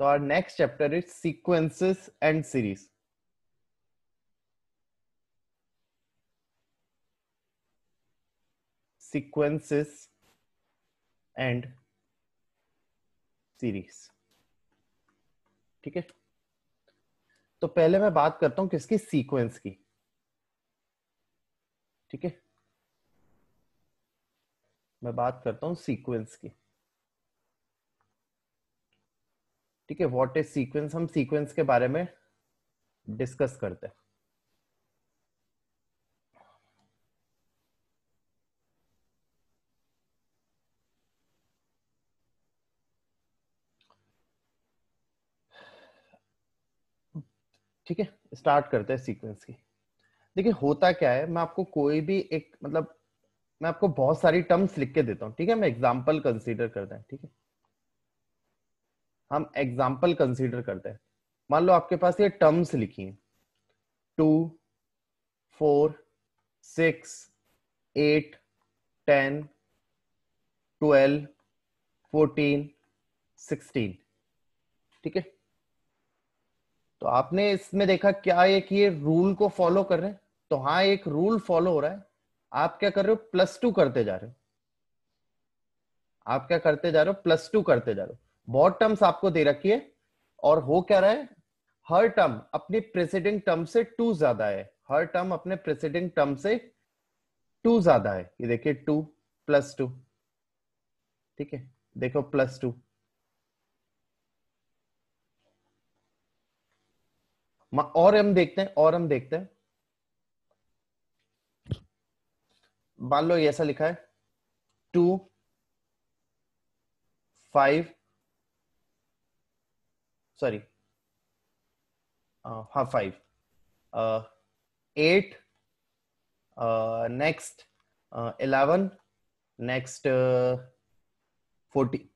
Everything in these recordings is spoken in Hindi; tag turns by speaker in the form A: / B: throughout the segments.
A: तो our next chapter is sequences and series sequences and series ठीक है तो पहले मैं बात करता हूं किसकी सीक्वेंस की ठीक है मैं बात करता हूं सीक्वेंस की ठीक है व्हाट इज सीक्वेंस हम सीक्वेंस के बारे में डिस्कस करते हैं ठीक है स्टार्ट करते हैं सीक्वेंस की देखिए होता क्या है मैं आपको कोई भी एक मतलब मैं आपको बहुत सारी टर्म्स लिख के देता हूं ठीक है मैं एग्जाम्पल कंसिडर करता है ठीक है हम एग्जाम्पल कंसिडर करते हैं मान लो आपके पास ये टर्म्स लिखी हैं two four six eight ten twelve fourteen sixteen ठीक है तो आपने इसमें देखा क्या है कि ये रूल को फॉलो कर रहे हैं तो हाँ एक रूल फॉलो हो रहा है आप क्या कर रहे हो प्लस टू करते जा रहे हो आप क्या करते जा रहे हो प्लस टू करते जा रहे हो बहुत टर्म्स आपको दे रखी है और हो क्या रहा है हर टर्म अपनी प्रेसिडिंग टर्म से टू ज्यादा है हर टर्म अपने प्रेसिडिंग टर्म से टू ज्यादा है ये देखिए टू प्लस टू ठीक है देखो प्लस टू और हम देखते हैं और हम देखते हैं मान लो ऐसा लिखा है two five sorry uh, half five uh, eight uh, next uh, 11 next uh, 40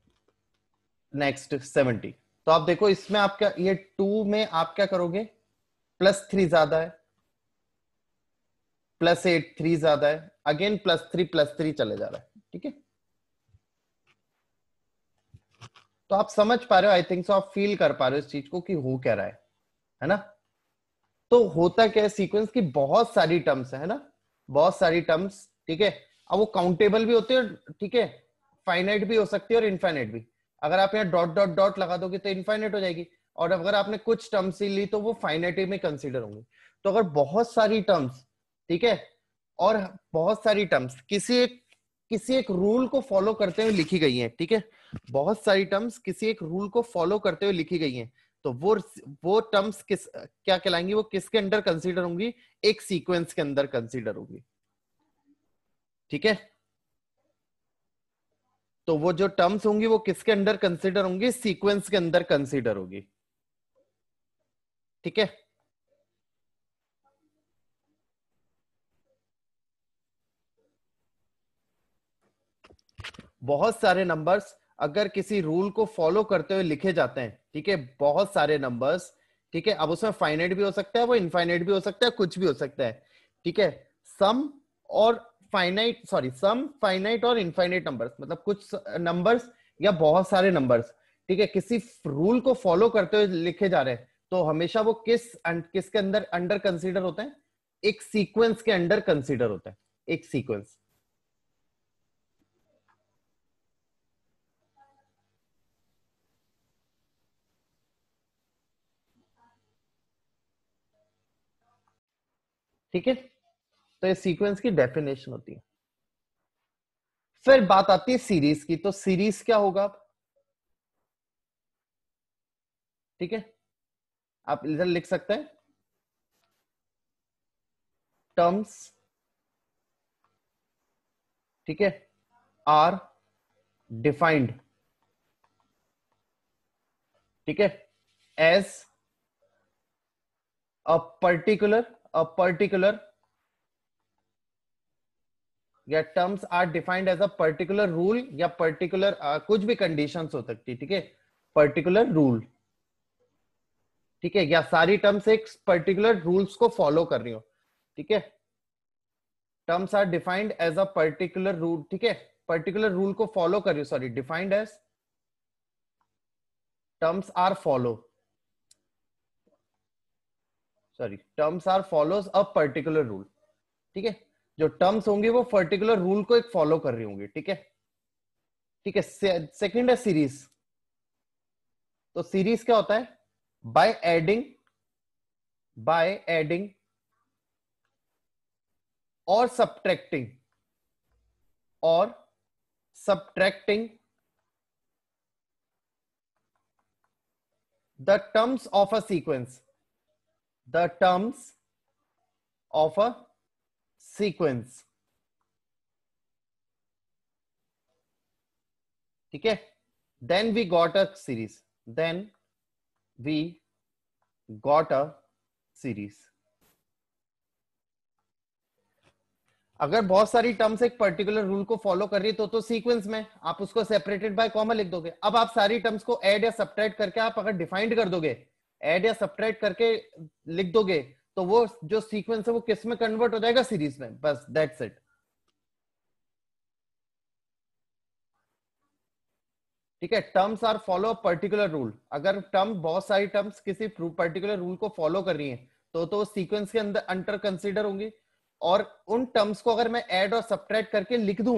A: next 70 तो आप देखो इसमें आप क्या ये टू में आप क्या करोगे प्लस थ्री ज्यादा है प्लस एट थ्री ज्यादा है again plus three plus three चले जा रहा है ठीक है तो आप समझ पा रहे हो आई थिंक सो आप फील कर पा रहे हो इस चीज को कि हो क्या रहा है है ना तो होता क्या है सीक्वेंस की बहुत सारी टर्म्स है ना बहुत सारी टर्म्स ठीक है अब वो काउंटेबल भी होते हैं ठीक है फाइनाइट भी हो सकती है और इनफाइनाइट भी अगर आप यहाँ डॉट डॉट डॉट लगा दोगे तो इनफाइनाइट हो जाएगी और अगर आपने कुछ टर्म्स ही ली तो वो फाइनाइट में कंसिडर होंगे तो अगर बहुत सारी टर्म्स ठीक है और बहुत सारी टर्म्स किसी एक किसी एक रूल को फॉलो करते हुए लिखी गई है ठीक है बहुत सारी टर्म्स किसी एक रूल को फॉलो करते हुए लिखी गई हैं तो वो वो टर्म्स किस क्या कहलाएंगी वो किसके अंडर कंसीडर होंगी एक सीक्वेंस के अंदर कंसीडर होगी ठीक है तो वो जो टर्म्स होंगी वो किसके अंडर कंसीडर होंगी सीक्वेंस के अंदर कंसीडर होगी ठीक है बहुत सारे नंबर्स अगर किसी रूल को फॉलो करते हुए लिखे जाते हैं ठीक है बहुत सारे नंबर्स ठीक है अब उसमें फाइनाइट भी हो सकता है वो इनफाइनाइट भी हो सकता है कुछ भी हो सकता है ठीक है सम और फाइनाइट सॉरी सम फाइनाइट और इनफाइनाइट नंबर्स मतलब कुछ नंबर्स या बहुत सारे नंबर्स ठीक है किसी रूल को फॉलो करते हुए लिखे जा रहे हैं तो हमेशा वो किस किसके अंदर अंडर कंसीडर होते हैं एक सीक्वेंस के अंडर कंसीडर होता है एक सीक्वेंस ठीक है तो ये सीक्वेंस की डेफिनेशन होती है फिर बात आती है सीरीज की तो सीरीज क्या होगा ठीक है आप इधर लिख सकते हैं टर्म्स ठीक है आर डिफाइंड ठीक है as a particular a particular या terms are defined as a particular rule या पर्टिकुलर कुछ भी कंडीशन हो सकती है ठीक है पर्टिकुलर रूल ठीक है या सारी टर्म्स एक पर्टिकुलर रूल्स को फॉलो कर रही हो ठीक है terms are defined as a particular rule ठीक है पर्टिकुलर रूल को फॉलो कर रही हो sorry defined as terms are follow sorry terms are follows a particular rule ठीक है जो टर्म्स होंगे वो पर्टिकुलर रूल को एक फॉलो कर रही होंगी ठीक है ठीक है सेकेंड है सीरीज तो सीरीज क्या होता है बाय एडिंग बाय एडिंग और सब्ट्रैक्टिंग और subtracting the terms of a sequence the terms of a sequence ठीक है then we got a series then we got a series अगर बहुत सारी टर्म्स एक पर्टिकुलर रूल को फॉलो कर रही है तो तो सीक्वेंस में आप उसको सेपरेटेड बाय कॉमा लिख दोगे अब आप सारी टर्म्स को ऐड या सब करके आप अगर डिफाइंड कर दोगे एड या सब्ट्रैक्ट करके लिख दोगे तो वो जो सीक्वेंस है वो किस में कन्वर्ट हो जाएगा सीरीज में बस दैट्स इट ठीक है terms are follow a particular rule अगर टर्म बहुत सारी टर्म्स किसी पर्टिकुलर रूल को फॉलो कर रही है तो तो सीक्वेंस के अंदर अंडर कंसिडर होंगी और उन टर्म्स को अगर मैं एड और सब्ट्रैक्ट करके लिख दू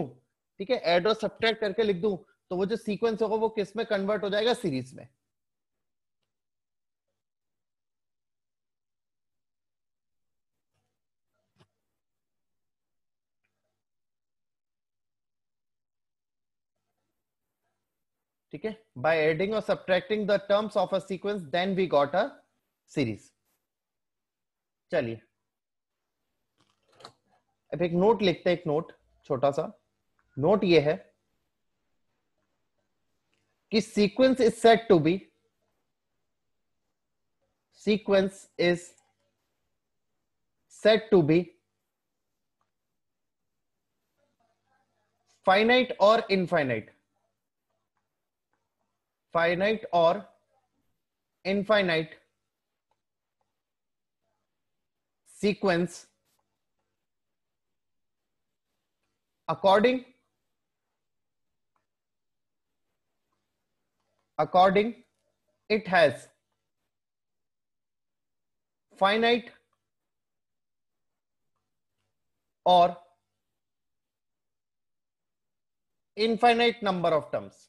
A: ठीक है एड और सब्ट्रैक्ट करके लिख दू तो वो जो सीक्वेंस होगा वो किस में कन्वर्ट हो जाएगा सीरीज में ठीक है बाय एडिंग और subtracting the terms of a sequence then we got a series चलिए अब एक नोट लिखते हैं एक नोट छोटा सा नोट ये है कि sequence is set to be sequence is set to be finite और इनफाइनाइट फाइनाइट और infinite sequence according according it has finite और इनफाइनाइट नंबर ऑफ टर्म्स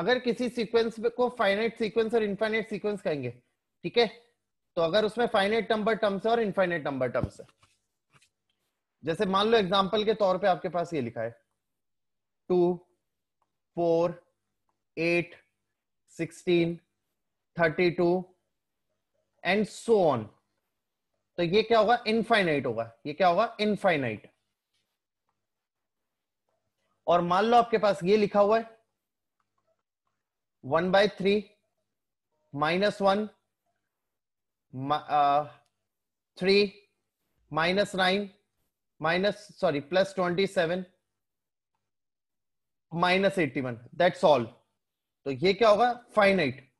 A: अगर किसी सीक्वेंस को फाइनाइट सीक्वेंस और इनफाइनाइट सीक्वेंस कहेंगे ठीक है तो अगर उसमें फाइनाइट नंबर टर्म्स है और इनफाइनाइट नंबर टर्म्स है जैसे मान लो एग्जाम्पल के तौर पे आपके पास ये लिखा है two four eight sixteen thirty two and so on तो ये क्या होगा इनफाइनाइट होगा ये क्या होगा इनफाइनाइट और मान लो आपके पास ये लिखा हुआ है one by three minus one three minus nine minus sorry plus twenty seven minus eighty one that's all तो ये क्या होगा फाइनाइट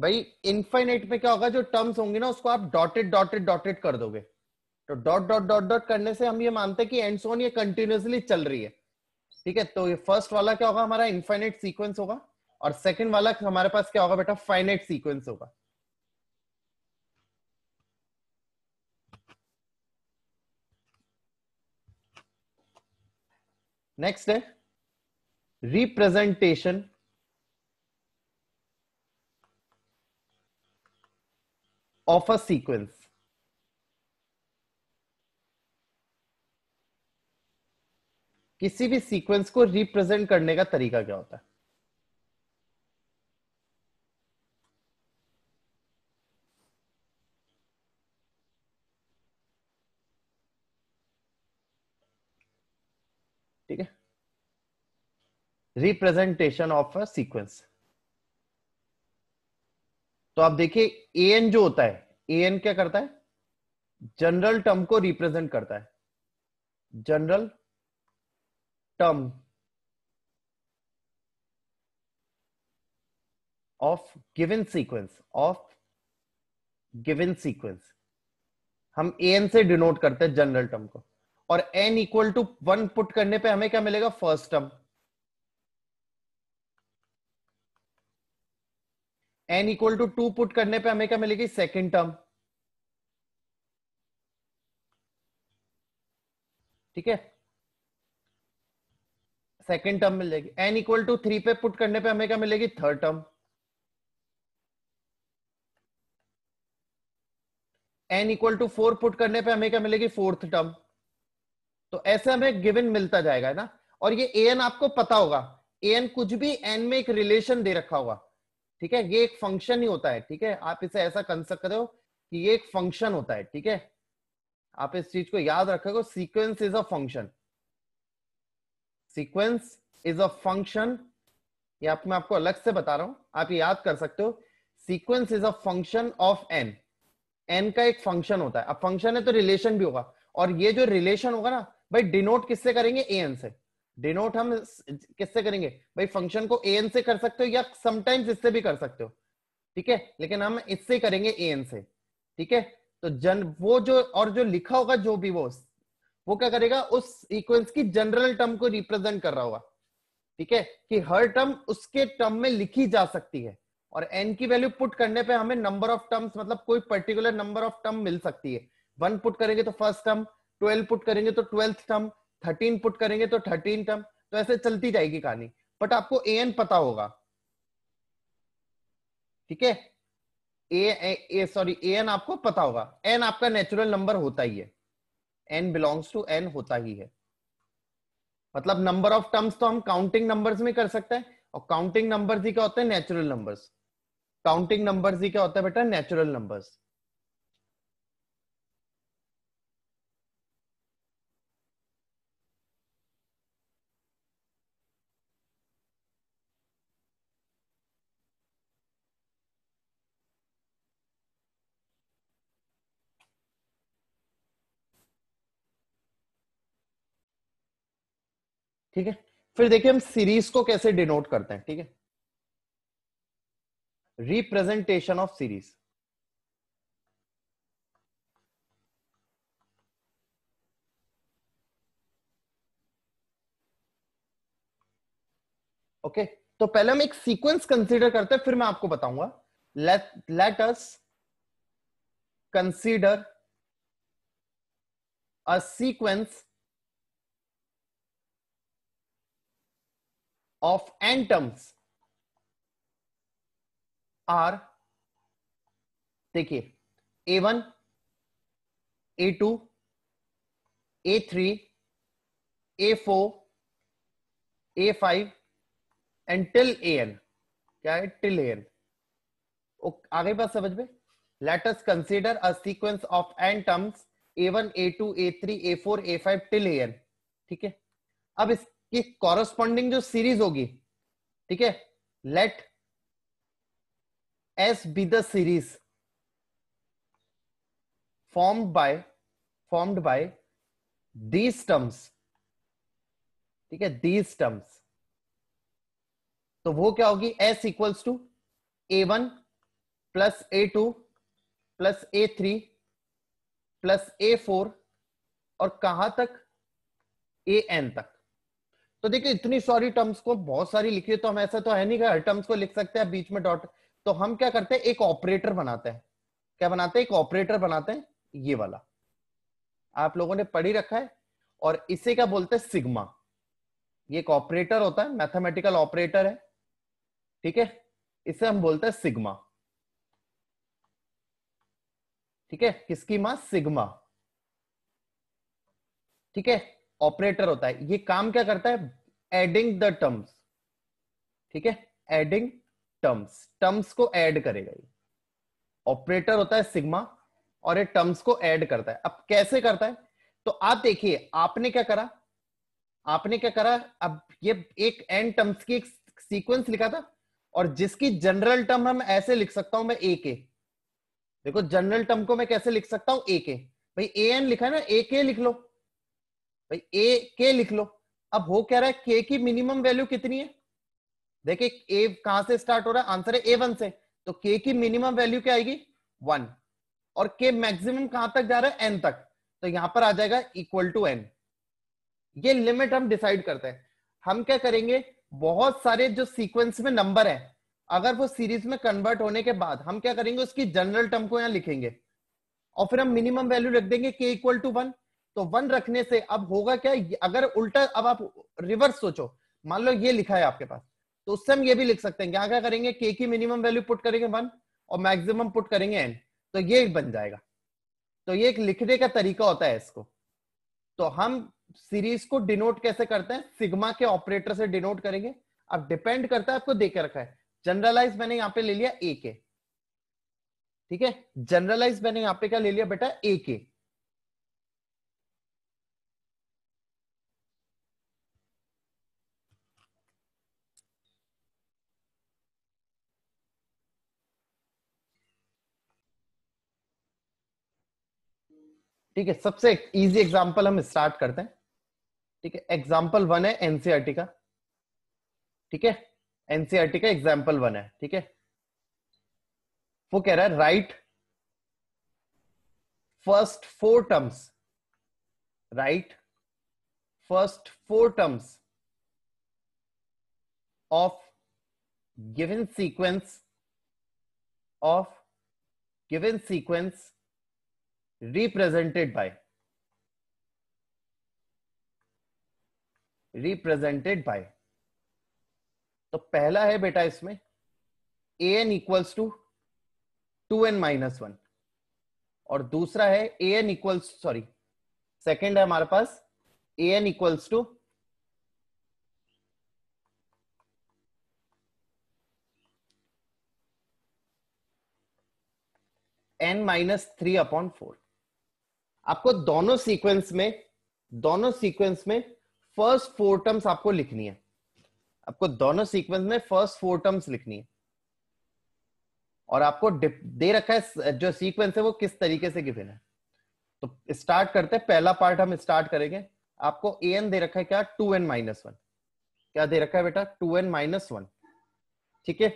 A: भाई इनफाइनाइट में क्या होगा जो टर्म्स होंगे ना उसको आप डॉटेड डॉटेड डॉटेड कर दोगे तो डॉट डॉट डॉट डॉट करने से हम ये मानते हैं कि एंडसोन ये कंटिन्यूसली चल रही है ठीक है तो ये फर्स्ट वाला क्या होगा हमारा इन्फाइनेट सीक्वेंस होगा और सेकंड वाला हमारे पास क्या होगा बेटा फाइनेट सीक्वेंस होगा नेक्स्ट है रिप्रेजेंटेशन ऑफ अ सीक्वेंस किसी भी सीक्वेंस को रिप्रेजेंट करने का तरीका क्या होता है ठीक है रिप्रेजेंटेशन ऑफ अ सीक्वेंस तो आप देखिए ए एन जो होता है ए एन क्या करता है जनरल टर्म को रिप्रेजेंट करता है general term of given sequence of given sequence हम ए एन से डिनोट करते हैं जनरल टर्म को और n equal to one put करने पे हमें क्या मिलेगा first term n equal to two put करने पे हमें क्या मिलेगी सेकेंड टर्म ठीक है सेकेंड टर्म मिलेगी एन इक्वल टू थ्री पे पुट करने पे हमें क्या मिलेगी third term n equal to four put करने पे हमें क्या मिलेगी फोर्थ टर्म तो ऐसे हमें गिवन मिलता जाएगा ना और ये ए एन आपको पता होगा ए एन कुछ भी एन में एक रिलेशन दे रखा होगा ठीक है ये एक फंक्शन ही होता है ठीक है आप इसे ऐसा कर सकते हो कि ये एक फंक्शन होता है ठीक है आप इस चीज को याद रखोगे sequence is a function sequence is a function ये आप मैं आपको अलग से बता रहा हूं आप ये याद कर सकते हो sequence is a function of n n का एक फंक्शन होता है अब फंक्शन है तो रिलेशन भी होगा और ये जो रिलेशन होगा ना भाई डिनोट किससे करेंगे ए एन से डिनोट हम किससे करेंगे भाई फंक्शन को ए एन से कर सकते हो या समटाइम्स इससे भी कर सकते हो ठीक है लेकिन हम इससे करेंगे ए एन से ठीक है तो जन वो जो और जो लिखा होगा जो भी वो वो क्या करेगा उस सीक्वेंस की जनरल टर्म को रिप्रेजेंट कर रहा होगा ठीक है कि हर टर्म उसके टर्म में लिखी जा सकती है और एन की वैल्यू पुट करने पे हमें नंबर ऑफ टर्म्स मतलब कोई पर्टिकुलर नंबर ऑफ टर्म मिल सकती है वन पुट करेंगे तो फर्स्ट टर्म ट्वेल्व पुट करेंगे तो ट्वेल्थ टर्म थर्टीन पुट करेंगे तो थर्टीन टर्म तो ऐसे चलती जाएगी कहानी बट आपको ए एन पता होगा ठीक है ए सॉरी ए एन आपको पता होगा एन आपका नेचुरल नंबर होता ही है एन बिलोंग्स टू एन होता ही है मतलब नंबर ऑफ टर्म्स तो हम काउंटिंग नंबर्स में कर सकते हैं और काउंटिंग नंबर्स ही क्या होते हैं नेचुरल नंबर्स काउंटिंग नंबर्स ही क्या होता है बेटा नेचुरल नंबर्स ठीक है फिर देखिए हम सीरीज को कैसे डिनोट करते हैं ठीक है रिप्रेजेंटेशन ऑफ सीरीज ओके तो पहले हम एक सीक्वेंस कंसीडर करते हैं फिर मैं आपको बताऊंगा let let us consider a sequence of n terms are देखिए a1 a2 a3 a4 a5 and till an क्या है टिल an आगे बात समझ में let us consider a sequence of n terms a1 a2 a3 a4 a5 till an ठीक है अब इस कि कॉरस्पॉन्डिंग जो सीरीज होगी ठीक है let s be the series formed by formed by these terms ठीक है दीज टर्म्स तो वो क्या होगी s equals to a one plus a two plus a three plus a four और कहां तक ए एन तक तो देखिए इतनी सॉरी टर्म्स को बहुत सारी लिखी है तो हम ऐसा तो है नहीं हर टर्म्स को लिख सकते हैं बीच में डॉट तो हम क्या करते हैं एक ऑपरेटर बनाते हैं क्या बनाते हैं एक ऑपरेटर बनाते हैं ये वाला आप लोगों ने पढ़ी रखा है और इसे क्या बोलते हैं सिग्मा ये एक ऑपरेटर होता है मैथमेटिकल ऑपरेटर है ठीक है इसे हम बोलते हैं सिग्मा ठीक है किसकी मां सिग्मा ठीक है ऑपरेटर होता है ये काम क्या करता है एडिंग द टर्म्स ठीक है एडिंग टर्म्स टर्म्स को एड करेगा ये ऑपरेटर होता है सिग्मा और ये टर्म्स को एड करता है अब कैसे करता है तो आप देखिए आपने क्या करा आपने क्या करा अब ये एक एन टर्म्स की एक सीक्वेंस लिखा था और जिसकी जनरल टर्म हम ऐसे लिख सकता हूं मैं ए के देखो जनरल टर्म को मैं कैसे लिख सकता हूं ए के भाई ए एन लिखा है ना ए के लिख लो भाई ए के लिख लो अब हो क्या रहा है के की मिनिमम वैल्यू कितनी है देखिए ए कहां से स्टार्ट हो रहा है आंसर है ए वन से तो के की मिनिमम वैल्यू क्या आएगी वन और के मैक्सिमम कहां तक जा रहा है एन तक तो यहां पर आ जाएगा इक्वल टू एन ये लिमिट हम डिसाइड करते हैं हम क्या करेंगे बहुत सारे जो सीक्वेंस में नंबर है अगर वो सीरीज में कन्वर्ट होने के बाद हम क्या करेंगे उसकी जनरल टर्म को यहां लिखेंगे और फिर हम मिनिमम वैल्यू रख देंगे के इक्वल टू वन तो वन रखने से अब होगा क्या अगर उल्टा अब आप रिवर्स सोचो मान लो ये लिखा है आपके पास तो उससे हम ये भी लिख सकते हैं क्या हाँ, क्या करेंगे के की मिनिमम वैल्यू पुट करेंगे वन और मैक्सिमम पुट करेंगे एन तो ये बन जाएगा तो ये एक लिखने का तरीका होता है इसको तो हम सीरीज को डिनोट कैसे करते हैं सिग्मा के ऑपरेटर से डिनोट करेंगे अब डिपेंड करता है आपको देकर रखा है जनरलाइज मैंने यहां पे ले लिया ए के ठीक है जनरलाइज मैंने यहां पे क्या ले लिया बेटा ए के ठीक है सबसे इजी एग्जाम्पल हम स्टार्ट करते हैं ठीक है एग्जाम्पल वन है एनसीआरटी e का ठीक है एनसीआरटी e का एग्जाम्पल वन है ठीक है वो कह रहा है right first four terms right first four terms of given sequence of given sequence represented by represented by तो पहला है बेटा इसमें a n equals to two n minus one और दूसरा है a n equals sorry second है हमारे पास a n equals to n minus three upon four आपको दोनों सीक्वेंस में दोनों सीक्वेंस में फर्स्ट फोर टर्म्स आपको लिखनी है आपको दोनों सीक्वेंस में फर्स्ट फोर टर्म्स लिखनी है और आपको दे रखा है जो सीक्वेंस है वो किस तरीके से गिवन है तो स्टार्ट करते हैं पहला पार्ट हम स्टार्ट करेंगे आपको ए एन दे रखा है क्या टू एन माइनस वन क्या दे रखा है बेटा टू एन माइनस वन ठीक है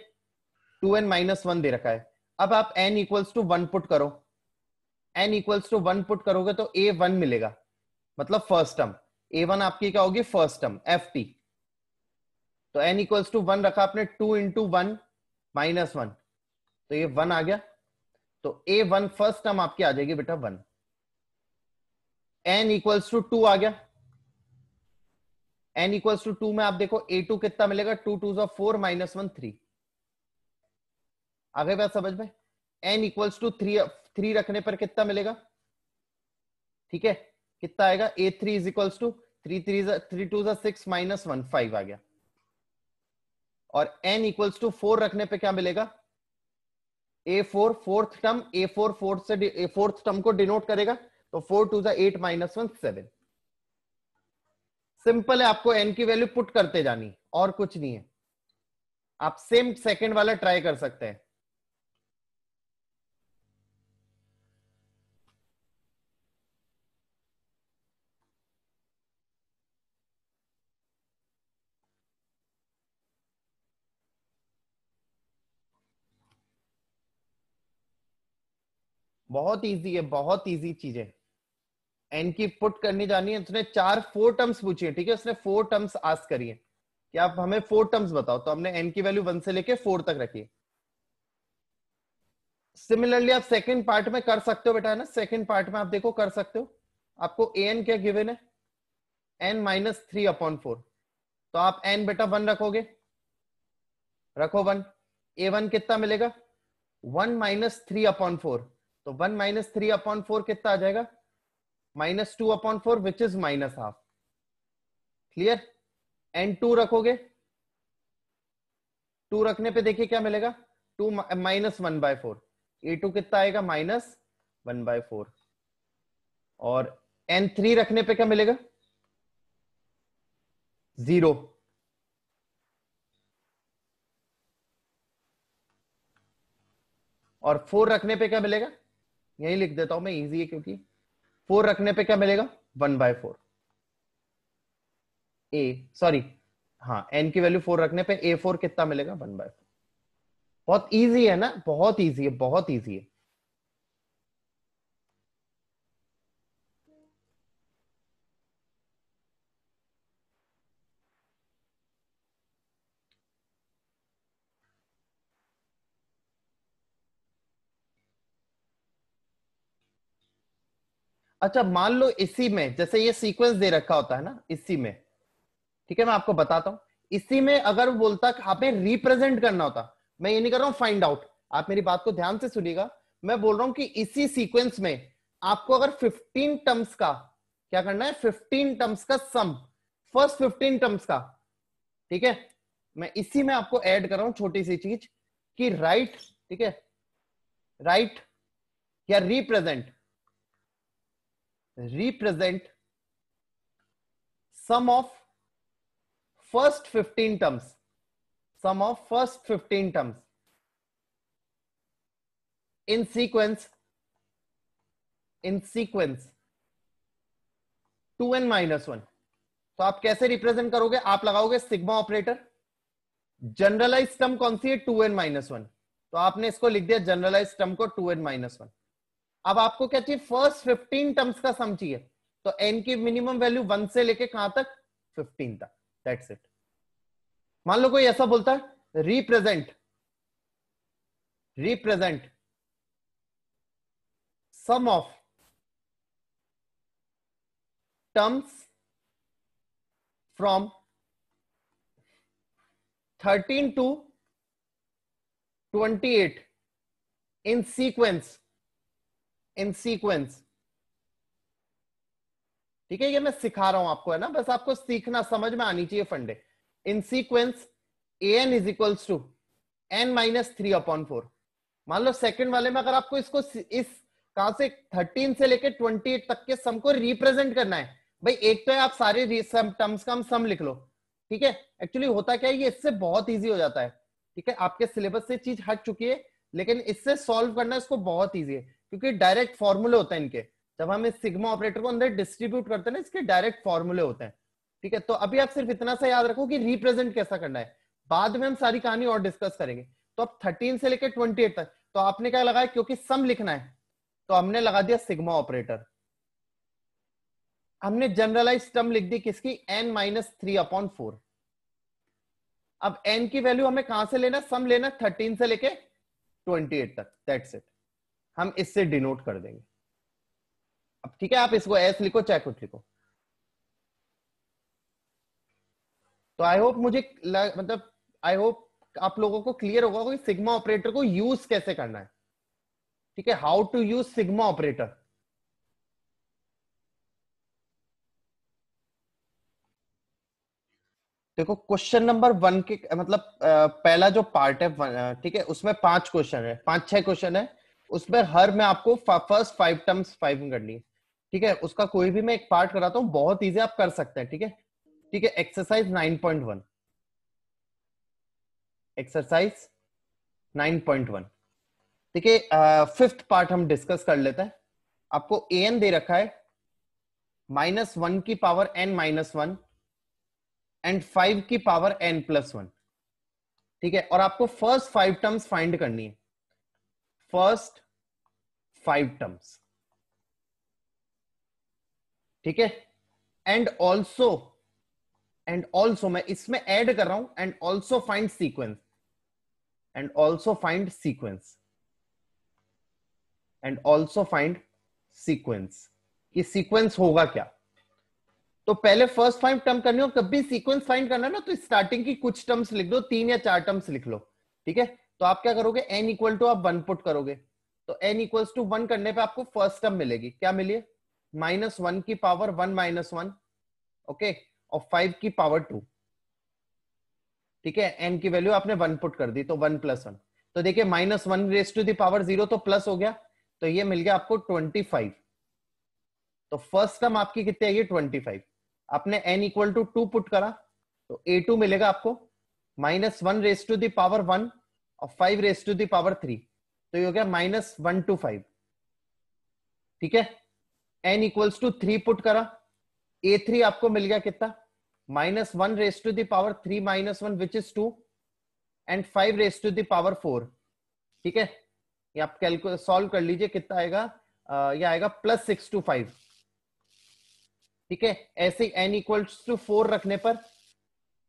A: टू एन माइनस वन दे रखा है अब आप n equals to one put करो n equals to one put करोगे तो ए वन मिलेगा मतलब फर्स्ट टर्म ए वन आपकी क्या होगी फर्स्ट टर्म एफ टी तो एन इक्वल्स टू वन रखा आपने two into one minus one तो ये वन आ गया तो ए वन फर्स्ट टर्म आपकी आ जाएगी बेटा one n equals to two आ गया एन इक्वल्स टू टू में आप देखो ए टू कितना मिलेगा टू टू जो फोर माइनस वन थ्री आगे बात समझ में n equals to three three रखने पर कितना मिलेगा ठीक है कितना आएगा a three is equals to three three three two six minus one five आ गया और एन इक्वल्स टू फोर रखने पे क्या मिलेगा a four fourth term a four fourth से फोर्थ टर्म को डिनोट करेगा तो four two eight minus one seven simple है आपको एन की वैल्यू पुट करते जानी और कुछ नहीं है आप सेम सेकंड वाला ट्राई कर सकते हैं बहुत इजी है बहुत इजी चीज है एन की पुट करनी जानी है उसने चार फोर टर्म्स पूछी है ठीक है उसने फोर टर्म्स आस करी है कि आप हमें फोर टर्म्स बताओ तो हमने एन की वैल्यू वन से लेके फोर तक रखी है सिमिलरली आप सेकेंड पार्ट में कर सकते हो बेटा है ना सेकेंड पार्ट में आप देखो कर सकते हो आपको ए एन क्या गिवेन है n minus three upon four तो आप एन बेटा वन रखोगे रखो वन ए वन कितना मिलेगा one minus three upon four तो one minus three upon four कितना आ जाएगा minus two upon four which is minus half clear n two रखोगे टू रखने पे देखिए क्या मिलेगा two minus one by four a two कितना आएगा माइनस वन बाय फोर और एन थ्री रखने पे क्या मिलेगा जीरो और फोर रखने पे क्या मिलेगा यही लिख देता हूं मैं इजी है क्योंकि फोर रखने पे क्या मिलेगा one by four a sorry हाँ एन की वैल्यू फोर रखने पे ए फोर कितना मिलेगा वन बाय फोर बहुत इजी है ना बहुत इजी है बहुत इजी है अच्छा मान लो इसी में जैसे ये सीक्वेंस दे रखा होता है ना इसी में ठीक है मैं आपको बताता हूँ इसी में अगर बोलता हमें रिप्रेजेंट करना होता मैं ये नहीं कर रहा हूँ फाइंड आउट आप मेरी बात को ध्यान से सुनिएगा मैं बोल रहा हूँ कि इसी सीक्वेंस में आपको अगर 15 टर्म्स का क्या करना है 15 टर्म्स का सम फर्स्ट 15 टर्म्स का ठीक है मैं इसी में आपको ऐड कर रहा हूं छोटी सी चीज कि राइट ठीक है राइट या represent represent sum of first 15 terms sum of first 15 terms in sequence in sequence 2n minus 1 तो आप कैसे रिप्रेजेंट करोगे आप लगाओगे सिग्मा ऑपरेटर जनरलाइज टर्म कौन सी है टू एन माइनस वन तो आपने इसको लिख दिया जनरलाइज टर्म को टू एन माइनस वन अब आपको क्या चाहिए फर्स्ट फिफ्टीन टर्म्स का सम चाहिए तो एन की मिनिमम वैल्यू वन से लेके कहां तक फिफ्टीन तक दैट्स इट मान लो कोई ऐसा बोलता है represent represent sum of terms from thirteen to twenty eight in sequence in sequence ठीक है ये मैं सिखा रहा हूं आपको है ना बस आपको सीखना समझ में आनी चाहिए फंडे in sequence a n is equals to n minus three upon four मान लो सेकंड वाले में अगर आपको इसको इस कहा से थर्टीन से लेकर ट्वेंटी एट तक के सम को रिप्रेजेंट करना है भाई एक तो है आप सारे टर्म्स का हम सम लिख लो ठीक है एक्चुअली होता क्या है ये इससे बहुत इजी हो जाता है ठीक है आपके सिलेबस से चीज हट चुकी है लेकिन इससे सॉल्व करना इसको बहुत ईजी है क्योंकि डायरेक्ट फॉर्मूले होते हैं इनके जब हम इस सिग्मा ऑपरेटर को अंदर डिस्ट्रीब्यूट करते हैं इसके डायरेक्ट फॉर्मूले होते हैं ठीक है तो अभी आप सिर्फ इतना सा याद रखो कि रिप्रेजेंट कैसा करना है बाद में हम सारी कहानी और डिस्कस करेंगे तो अब थर्टीन से लेकर ट्वेंटी तक तो आपने क्या लगाया क्योंकि सम लिखना है तो हमने लगा दिया सिग्मा ऑपरेटर हमने जनरलाइज टर्म लिख दी किसकी n minus three upon four अब एन की वैल्यू हमें कहां से लेना सम लेना थर्टीन से लेके ट्वेंटी एट तक दैट्स इट हम इससे डिनोट कर देंगे अब ठीक है आप इसको एस लिखो चाहे कुछ लिखो तो आई होप मुझे लग, मतलब आई होप आप लोगों को क्लियर होगा कि सिग्मा ऑपरेटर को यूज कैसे करना है ठीक है how to use sigma operator देखो क्वेश्चन नंबर वन के मतलब पहला जो पार्ट है ठीक है उसमें पांच क्वेश्चन है पांच छह क्वेश्चन है उसमें हर में आपको फर्स्ट फाइव टर्म्स फाइव करनी ठीक है उसका कोई भी मैं एक पार्ट कराता हूँ बहुत इजी आप कर सकते हैं ठीक है ठीक है exercise nine point one exercise nine point one ठीक है फिफ्थ पार्ट हम डिस्कस कर लेते हैं आपको ए एन दे रखा है माइनस वन की power n minus one and five की पावर एन प्लस वन ठीक है और आपको फर्स्ट फाइव टर्म्स फाइंड करनी है फर्स्ट फाइव टर्म्स ठीक है एंड ऑल्सो एंड ऑल्सो मैं इसमें एड कर रहा हूं and also find sequence and also find sequence and also find sequence ये सीक्वेंस होगा क्या तो पहले फर्स्ट फाइव टर्म करनी हो कभी सीक्वेंस फाइंड करना ना तो स्टार्टिंग की कुछ टर्म्स लिख दो तीन या चार टर्म्स लिख लो ठीक है तो आप क्या करोगे एन इक्वल टू आप वन पुट करोगे तो एन इक्वल्स टू वन करने पे आपको फर्स्ट टर्म मिलेगी क्या मिली माइनस वन की power one minus one okay और फाइव की पावर टू ठीक है एन की वैल्यू आपने वन पुट कर दी तो वन प्लस वन तो देखिए minus one raise to the power zero तो प्लस हो गया तो ये मिल गया आपको ट्वेंटी फाइव तो फर्स्ट टर्म आपकी कितनी आएगी ट्वेंटी फाइव आपने n equal to two put करा तो ए टू मिलेगा आपको minus one raise to the power one और five raise to the power three तो ये हो गया माइनस वन टू फाइव ठीक है n equals to three put करा ए थ्री आपको मिल गया कितना minus one raise to the power three minus one which is two and five raise to the power four ठीक है ये आप कैलकुल सॉल्व कर लीजिए कितना आएगा यह ये आएगा प्लस सिक्स टू फाइव ठीक है ऐसे एन इक्वल्स टू फोर रखने पर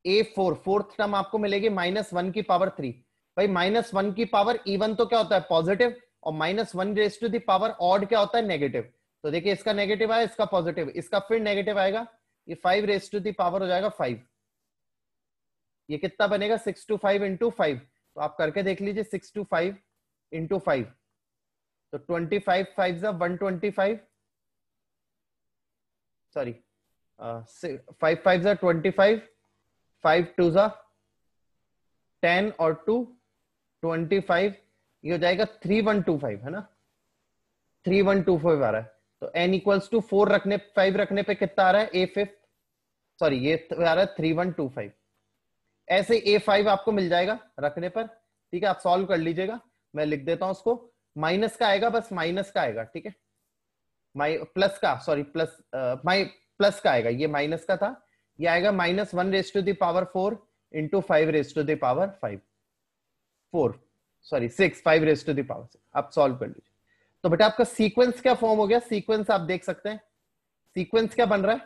A: ए फोर फोर्थ टर्म आपको मिलेगी माइनस वन की पावर थ्री भाई माइनस वन की पावर इवन तो क्या होता है पॉजिटिव और minus one raise to the power odd क्या होता है नेगेटिव तो देखिए इसका नेगेटिव आया इसका पॉजिटिव इसका फिर नेगेटिव आएगा ये five raise to the power हो जाएगा फाइव ये कितना बनेगा six two five into five तो आप करके देख लीजिए six two five into five तो ट्वेंटी फाइव फाइव जा one twenty five sorry five five जा ट्वेंटी फाइव फाइव टू जा टेन और टू ट्वेंटी फाइव ये हो जाएगा थ्री वन टू फाइव है ना थ्री वन टू फाइव आ रहा है तो एन इक्वल्स टू फोर रखने फाइव रखने पे कितना आ रहा है ए फिफ्थ सॉरी ये आ रहा है थ्री वन टू फाइव ऐसे ए फाइव आपको मिल जाएगा रखने पर ठीक है आप सॉल्व कर लीजिएगा मैं लिख देता हूं उसको माइनस का आएगा बस माइनस का आएगा ठीक है माइ प्लस का सॉरी प्लस माई प्लस का आएगा ये माइनस का था ये आएगा minus one raise to the power four into five raise to the power five four sorry six five raise to the power six आप सॉल्व कर लीजिए तो बेटा आपका सीक्वेंस क्या फॉर्म हो गया सीक्वेंस आप देख सकते हैं सीक्वेंस क्या बन रहा है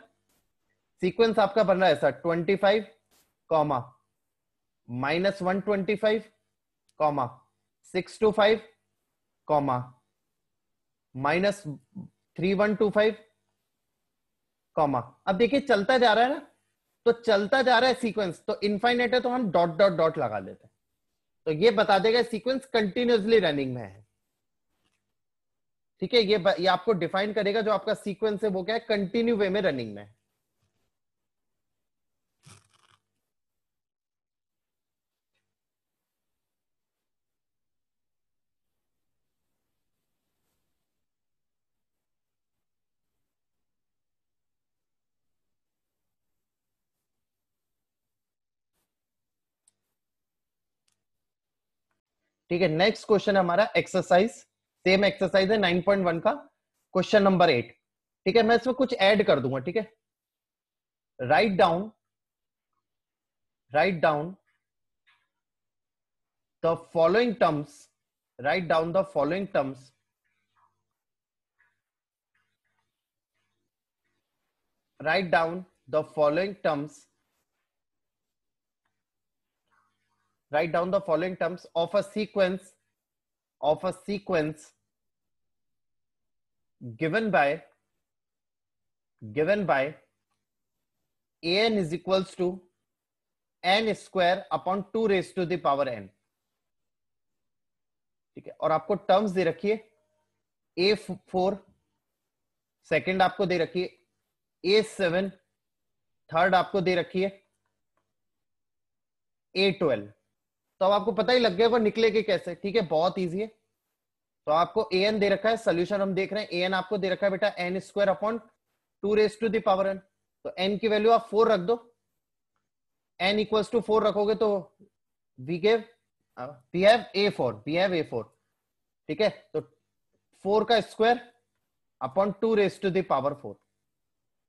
A: सीक्वेंस आपका बन रहा है ऐसा twenty five comma minus one twenty five comma six two five comma minus three one two five comma अब देखिए चलता जा रहा है ना तो चलता जा रहा है सीक्वेंस तो इनफाइनेट है तो हम डॉट डॉट डॉट लगा लेते हैं तो ये बता देगा सीक्वेंस कंटिन्यूसली रनिंग में है ठीक है ये ये आपको डिफाइन करेगा जो आपका सीक्वेंस है वो क्या है कंटिन्यू वे में रनिंग में है ठीक है नेक्स्ट क्वेश्चन हमारा एक्सरसाइज सेम एक्सरसाइज है 9.1 का क्वेश्चन नंबर एट ठीक है मैं इसमें कुछ ऐड कर दूंगा ठीक है write down write down the following terms write down the following terms write down the following terms write down the following terms of a sequence of a sequence given by given by an is equals to n square upon 2 raised to the power n ठीक है और आपको टर्म्स दे रखिए a4 सेकंड आपको दे रखिए a7 थर्ड आपको दे रखिए a12 तो अब आपको पता ही लग गया वो निकलेगी कैसे ठीक है बहुत ईजी है तो आपको ए एन दे रखा है सोल्यूशन हम देख रहे हैं ए एन आपको दे रखा है बेटा n square upon two raise to the power n तो एन की वैल्यू आप फोर रख दो एन इक्वल टू फोर रखोगे तो we gave we have a four we have a four ठीक है तो फोर का square upon two raise to the power four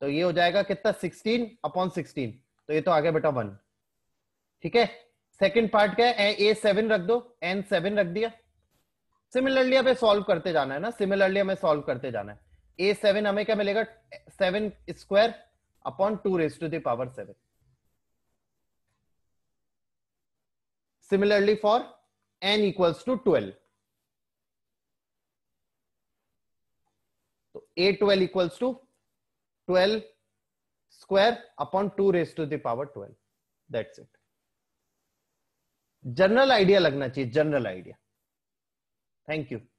A: तो ये हो जाएगा कितना सिक्सटीन अपॉन सिक्सटीन तो ये तो आ गया बेटा वन ठीक है सेकेंड पार्ट क्या है ए सेवन रख दो एन सेवन रख दिया सिमिलरली हमें सॉल्व करते जाना है ना सिमिलरली हमें सॉल्व करते जाना है ए सेवन हमें क्या मिलेगा seven square upon two raise to the power seven similarly for n equals to twelve तो a twelve equals to twelve square upon two raise to the power twelve that's it general idea लगना चाहिए जनरल आइडिया थैंक यू